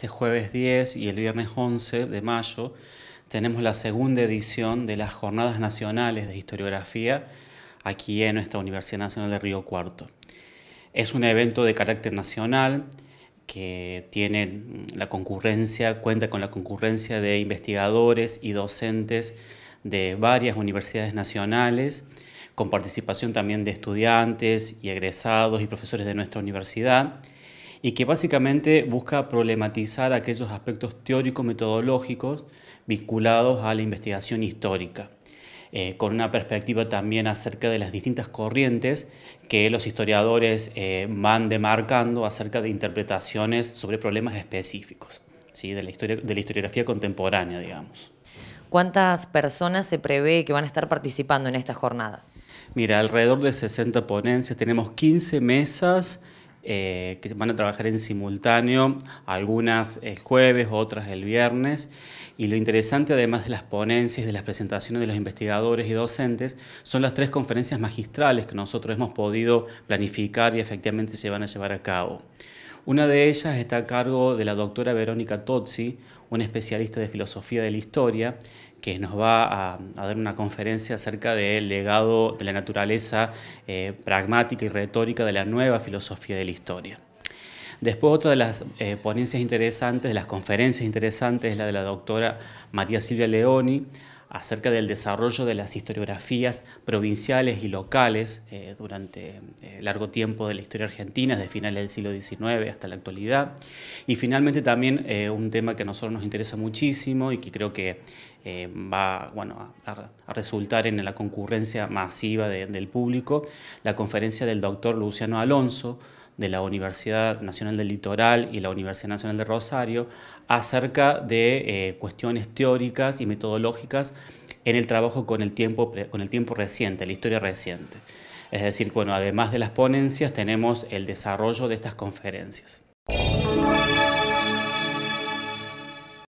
este jueves 10 y el viernes 11 de mayo tenemos la segunda edición de las Jornadas Nacionales de Historiografía aquí en nuestra Universidad Nacional de Río Cuarto. Es un evento de carácter nacional que tiene la concurrencia, cuenta con la concurrencia de investigadores y docentes de varias universidades nacionales, con participación también de estudiantes y egresados y profesores de nuestra universidad y que básicamente busca problematizar aquellos aspectos teórico metodológicos vinculados a la investigación histórica. Eh, con una perspectiva también acerca de las distintas corrientes que los historiadores eh, van demarcando acerca de interpretaciones sobre problemas específicos ¿sí? de, la de la historiografía contemporánea, digamos. ¿Cuántas personas se prevé que van a estar participando en estas jornadas? Mira, alrededor de 60 ponencias, tenemos 15 mesas eh, que van a trabajar en simultáneo, algunas el jueves, otras el viernes. Y lo interesante, además de las ponencias, de las presentaciones de los investigadores y docentes, son las tres conferencias magistrales que nosotros hemos podido planificar y efectivamente se van a llevar a cabo. Una de ellas está a cargo de la doctora Verónica Tozzi, una especialista de filosofía de la historia, que nos va a, dar una conferencia acerca del legado de la naturaleza eh, pragmática y retórica de la nueva filosofía de la historia. Después otra de las eh, ponencias interesantes, de las conferencias interesantes, es la de la doctora María Silvia Leoni acerca del desarrollo de las historiografías provinciales y locales eh, durante eh, largo tiempo de la historia argentina, desde finales del siglo XIX hasta la actualidad. Y finalmente también eh, un tema que a nosotros nos interesa muchísimo y que creo que va bueno, a, resultar en la concurrencia masiva del público, la conferencia del doctor Luciano Alonso, de la Universidad Nacional del Litoral y la Universidad Nacional de Rosario acerca de eh, cuestiones teóricas y metodológicas en el trabajo con el tiempo, con el tiempo reciente, la historia reciente. Es decir, bueno, además de las ponencias tenemos el desarrollo de estas conferencias.